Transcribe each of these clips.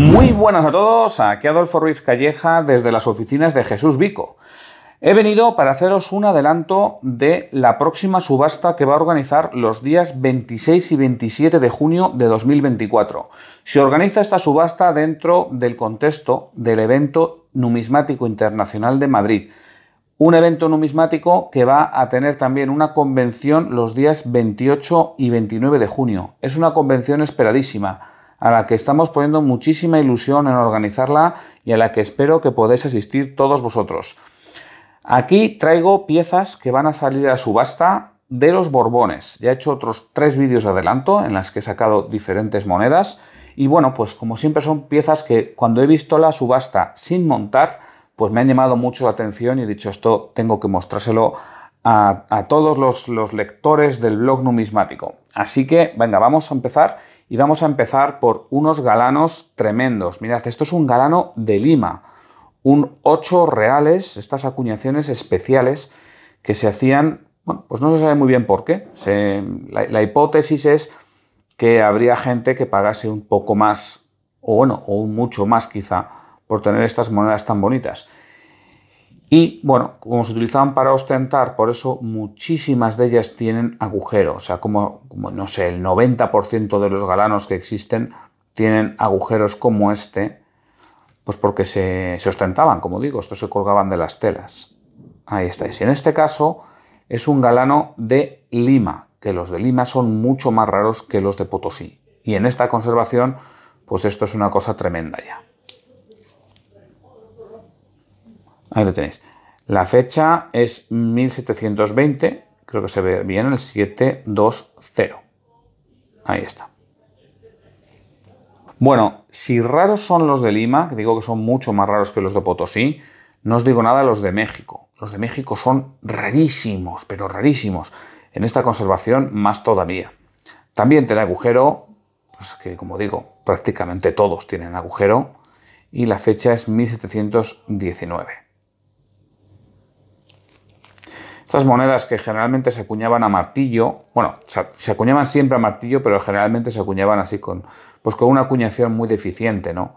Muy buenas a todos, aquí Adolfo Ruiz Calleja desde las oficinas de Jesús Vico. He venido para haceros un adelanto de la próxima subasta que va a organizar los días 26 y 27 de junio de 2024. Se organiza esta subasta dentro del contexto del evento numismático internacional de Madrid. Un evento numismático que va a tener también una convención los días 28 y 29 de junio. Es una convención esperadísima a la que estamos poniendo muchísima ilusión en organizarla y a la que espero que podáis asistir todos vosotros. Aquí traigo piezas que van a salir a subasta de los Borbones. Ya he hecho otros tres vídeos adelanto en las que he sacado diferentes monedas y bueno, pues como siempre son piezas que cuando he visto la subasta sin montar, pues me han llamado mucho la atención y he dicho esto tengo que mostrárselo a, todos los, los lectores del blog numismático. Así que venga, vamos a empezar y vamos a empezar por unos galanos tremendos. Mirad, esto es un galano de Lima, un 8 reales, estas acuñaciones especiales que se hacían, bueno, pues no se sabe muy bien por qué. la, la, hipótesis es que habría gente que pagase un poco más, o bueno, o mucho más quizá, por tener estas monedas tan bonitas. Y bueno, como se utilizaban para ostentar, por eso muchísimas de ellas tienen agujeros. O sea, como, no sé, el 90% de los galanos que existen tienen agujeros como este, pues porque se, se ostentaban, como digo, estos se colgaban de las telas. Ahí estáis. Y en este caso es un galano de Lima, que los de Lima son mucho más raros que los de Potosí. Y en esta conservación, pues esto es una cosa tremenda ya. Ahí lo tenéis. La fecha es 1720, creo que se ve bien el 720. Ahí está. Bueno, si raros son los de Lima, que digo que son mucho más raros que los de Potosí, no os digo nada los de México. Los de México son rarísimos, pero rarísimos. En esta conservación más todavía. También tiene agujero, pues que como digo, prácticamente todos tienen agujero, y la fecha es 1719. Estas monedas que generalmente se acuñaban a martillo, bueno, se acuñaban siempre a martillo, pero generalmente se acuñaban así con, pues con una acuñación muy deficiente, ¿no?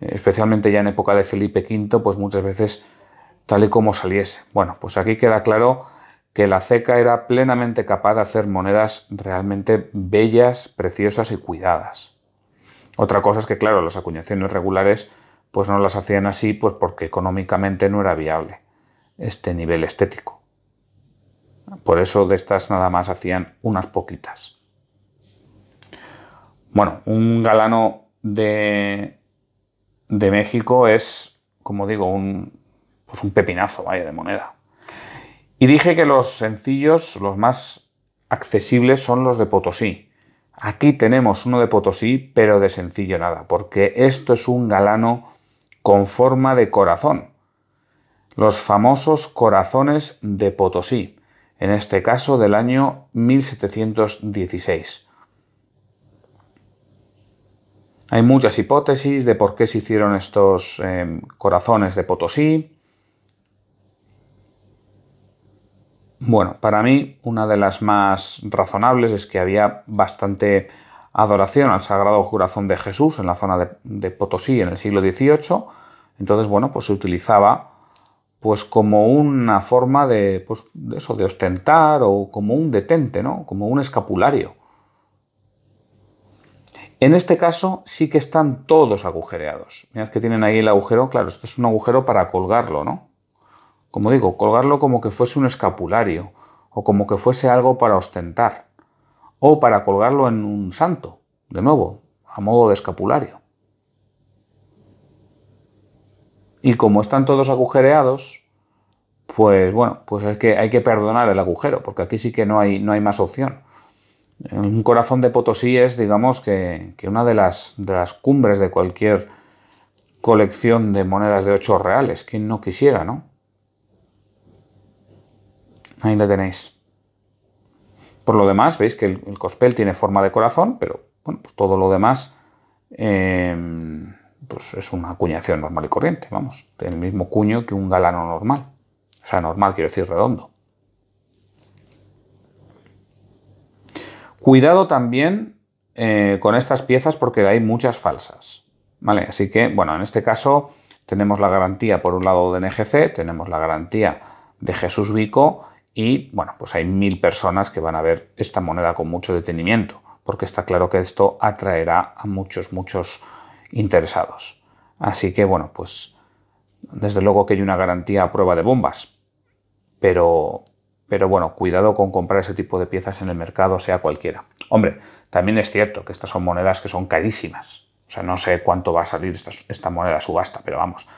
Eh, especialmente ya en época de Felipe V, pues muchas veces tal y como saliese. Bueno, pues aquí queda claro que la ceca era plenamente capaz de hacer monedas realmente bellas, preciosas y cuidadas. Otra cosa es que, claro, las acuñaciones regulares pues no las hacían así pues porque económicamente no era viable este nivel estético. Por eso de estas nada más hacían unas poquitas. Bueno, un galano de, de México es, como digo, un, pues un pepinazo, vaya, de moneda. Y dije que los sencillos, los más accesibles, son los de Potosí. Aquí tenemos uno de Potosí, pero de sencillo nada, porque esto es un galano con forma de corazón. Los famosos corazones de Potosí en este caso del año 1716. Hay muchas hipótesis de por qué se hicieron estos em, corazones de Potosí. Bueno, para mí una de las más razonables es que había bastante adoración al Sagrado Corazón de Jesús en la zona de Potosí en el siglo XVIII. Entonces, bueno, pues se utilizaba pues como una forma pues, de, eso, de ostentar o como un detente, ¿no? Como un escapulario. En este caso sí que están todos agujereados. Mirad que tienen ahí el agujero, claro, esto es un agujero para colgarlo, ¿no? Como digo, colgarlo como que fuese un escapulario o como que fuese algo para ostentar o para colgarlo en un santo, de nuevo, a modo de escapulario. Y como están todos agujereados, pues bueno, pues es que hay que perdonar el agujero, porque aquí sí que no hay, no hay más opción. Un corazón de Potosí es, digamos, que, una de las, de las cumbres de cualquier colección de monedas de ocho reales. ¿Quién no quisiera, no? Ahí la tenéis. Por lo demás, veis que el, cospel tiene forma de corazón, pero bueno, pues todo lo demás eh, pues es una acuñación normal y corriente, vamos, el mismo cuño que un galano normal. O sea, normal quiero decir redondo. Cuidado también eh, con estas piezas porque hay muchas falsas. ¿Vale? Así que, bueno, en este caso tenemos la garantía por un lado de NGC, tenemos la garantía de Jesús Vico y, bueno, pues hay mil personas que van a ver esta moneda con mucho detenimiento porque está claro que esto atraerá a muchos, muchos interesados. Así que bueno, pues desde luego que hay una garantía a prueba de bombas, pero, pero bueno, cuidado con comprar ese tipo de piezas en el mercado, sea cualquiera. Hombre, también es cierto que estas son monedas que son carísimas. O sea, no sé cuánto va a salir esta, esta moneda a subasta, pero vamos,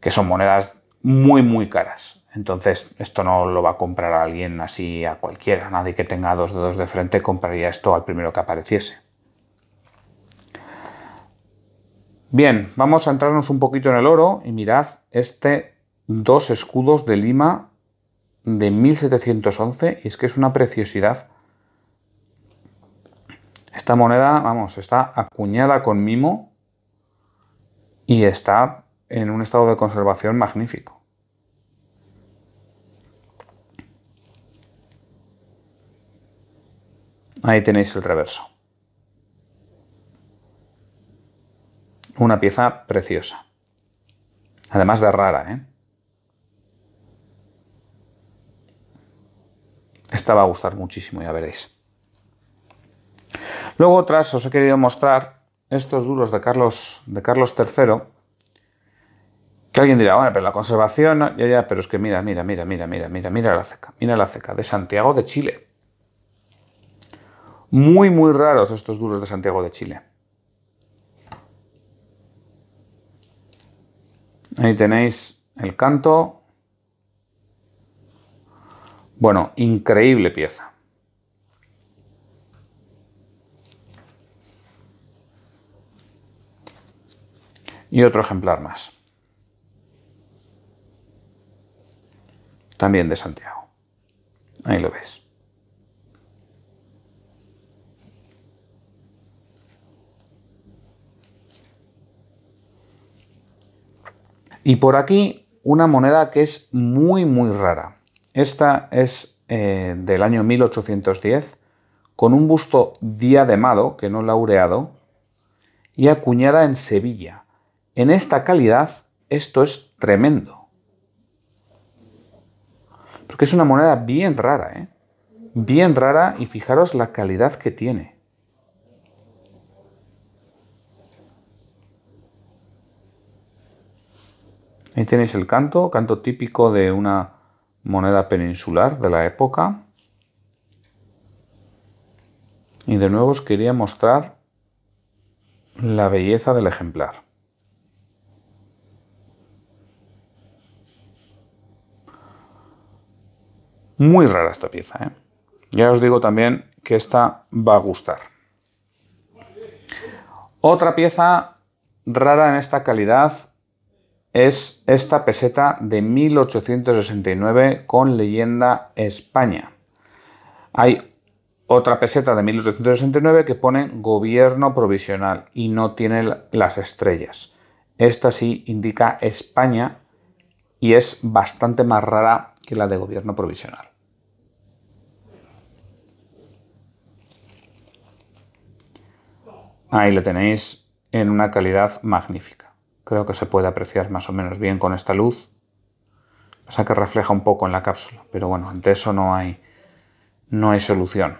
que son monedas muy, muy caras. Entonces, esto no lo va a comprar a alguien así a cualquiera. Nadie que tenga dos dedos de frente compraría esto al primero que apareciese. Bien, vamos a entrarnos un poquito en el oro y mirad este dos escudos de Lima de 1711 y es que es una preciosidad. Esta moneda, vamos, está acuñada con mimo y está en un estado de conservación magnífico. Ahí tenéis el reverso. Una pieza preciosa. Además de rara, ¿eh? Esta va a gustar muchísimo, ya veréis. Luego otras os he querido mostrar estos duros de Carlos, de Carlos III, que alguien dirá, bueno, pero la conservación, ya, ya, pero es que mira, mira, mira, mira, mira, mira, mira la ceca, mira la ceca, de Santiago de Chile. Muy, muy raros estos duros de Santiago de Chile. Ahí tenéis el canto. Bueno, increíble pieza. Y otro ejemplar más. También de Santiago. Ahí lo ves. Y por aquí una moneda que es muy, muy rara. Esta es eh, del año 1810, con un busto diademado, que no laureado, y acuñada en Sevilla. En esta calidad esto es tremendo. Porque es una moneda bien rara, ¿eh? Bien rara y fijaros la calidad que tiene. Ahí tenéis el canto, canto típico de una moneda peninsular de la época. Y de nuevo os quería mostrar la belleza del ejemplar. Muy rara esta pieza. ¿eh? Ya os digo también que esta va a gustar. Otra pieza rara en esta calidad es esta peseta de 1869 con leyenda España. Hay otra peseta de 1869 que pone gobierno provisional y no tiene las estrellas. Esta sí indica España y es bastante más rara que la de gobierno provisional. Ahí la tenéis en una calidad magnífica. Creo que se puede apreciar más o menos bien con esta luz. Pasa que refleja un poco en la cápsula, pero bueno, ante eso no hay, no hay solución.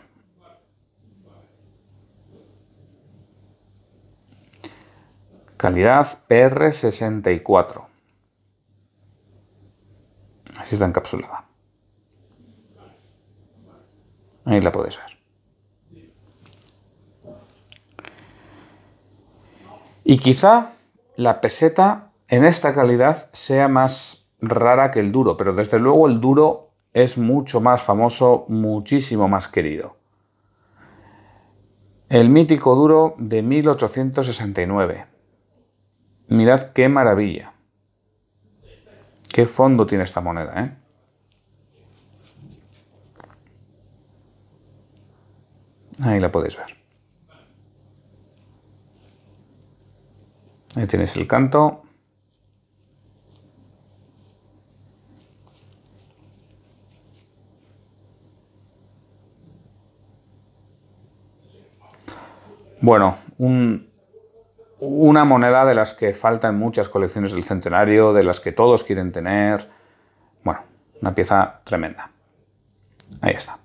Calidad PR64. Así está encapsulada. Ahí la podéis ver. Y quizá la peseta en esta calidad sea más rara que el duro, pero desde luego el duro es mucho más famoso, muchísimo más querido. El mítico duro de 1869. Mirad qué maravilla. Qué fondo tiene esta moneda, ¿eh? Ahí la podéis ver. Ahí tienes el canto. Bueno, una moneda de las que faltan muchas colecciones del centenario, de las que todos quieren tener. Bueno, una pieza tremenda. Ahí está.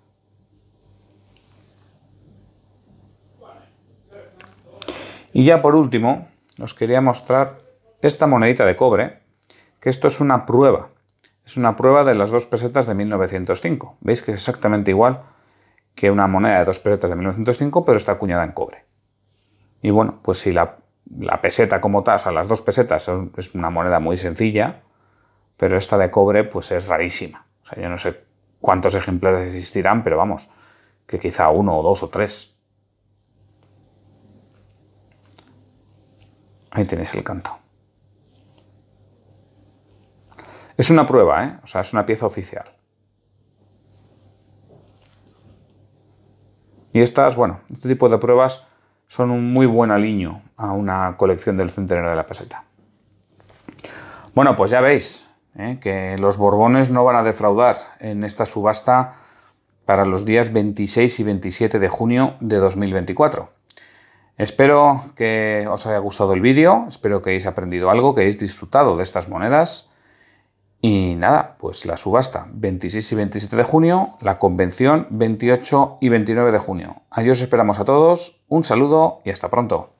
Y ya por último, nos quería mostrar esta monedita de cobre, que esto es una prueba. Es una prueba de las dos pesetas de 1905. Veis que es exactamente igual que una moneda de dos pesetas de 1905, pero está acuñada en cobre. Y bueno, pues si la, peseta como tal, o sea, las dos pesetas es una moneda muy sencilla, pero esta de cobre pues es rarísima. O sea, yo no sé cuántos ejemplares existirán, pero vamos, que quizá uno o dos o tres Ahí tenéis el canto. Es una prueba, ¿eh? O sea, es una pieza oficial. Y estas, bueno, este tipo de pruebas son un muy buen aliño a una colección del centenario de la peseta. Bueno, pues ya veis ¿eh? que los Borbones no van a defraudar en esta subasta para los días 26 y 27 de junio de 2024. Espero que os haya gustado el vídeo, espero que hayáis aprendido algo, que hayáis disfrutado de estas monedas. Y nada, pues la subasta 26 y 27 de junio, la convención 28 y 29 de junio. Allí os esperamos a todos, un saludo y hasta pronto.